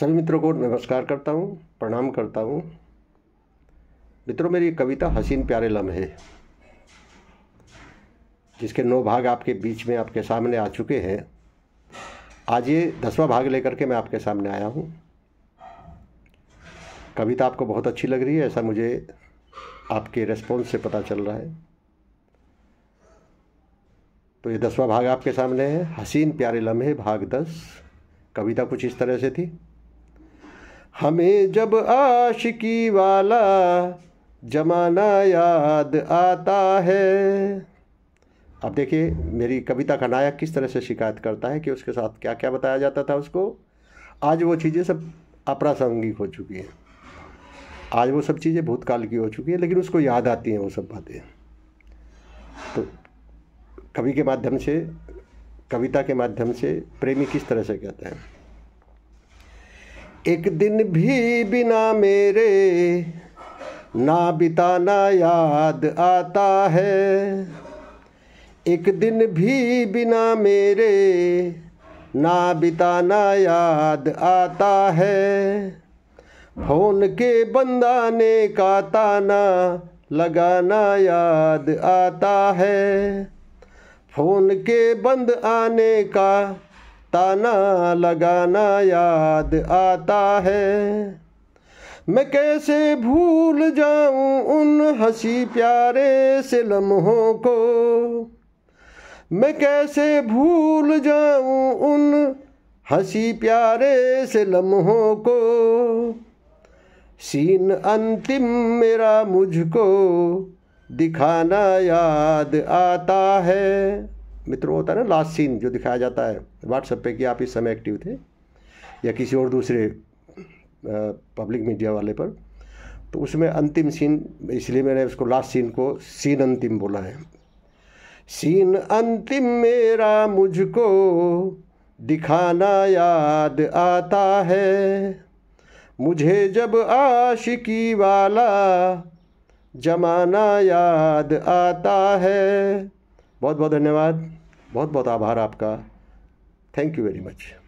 सभी मित्रों को नमस्कार करता हूँ प्रणाम करता हूँ मित्रों मेरी कविता हसीन प्यारे लम्हे जिसके नौ भाग आपके बीच में आपके सामने आ चुके हैं आज ये दसवां भाग लेकर के मैं आपके सामने आया हूँ कविता आपको बहुत अच्छी लग रही है ऐसा मुझे आपके रेस्पॉन्स से पता चल रहा है तो ये दसवां भाग आपके सामने है हसीन प्यारे लम्हे भाग दस कविता कुछ इस तरह से थी हमें जब आशिकी वाला जमाना याद आता है अब देखिए मेरी कविता का नायक किस तरह से शिकायत करता है कि उसके साथ क्या क्या बताया जाता था उसको आज वो चीज़ें सब अप्रासंगिक हो चुकी हैं आज वो सब चीज़ें भूतकाल की हो चुकी हैं लेकिन उसको याद आती हैं वो सब बातें तो कवि के माध्यम से कविता के माध्यम से प्रेमी किस तरह से कहते हैं एक दिन भी बिना मेरे ना बिताना याद आता है एक दिन भी बिना मेरे ना बिताना याद आता है फोन के बंदा ने का ताना लगाना याद आता है फोन के बंद आने का ताना लगाना याद आता है मैं कैसे भूल जाऊं उन हंसी प्यारे से लम्हों को मैं कैसे भूल जाऊं उन हंसी प्यारे से लम्हों को सीन अंतिम मेरा मुझको दिखाना याद आता है मित्रों होता है ना लास्ट सीन जो दिखाया जाता है व्हाट्सएप पे कि आप इस समय एक्टिव थे या किसी और दूसरे पब्लिक मीडिया वाले पर तो उसमें अंतिम सीन इसलिए मैंने उसको लास्ट सीन को सीन अंतिम बोला है सीन अंतिम मेरा मुझको दिखाना याद आता है मुझे जब आशिकी वाला जमाना याद आता है बहुत बहुत धन्यवाद बहुत बहुत आभार आपका थैंक यू वेरी मच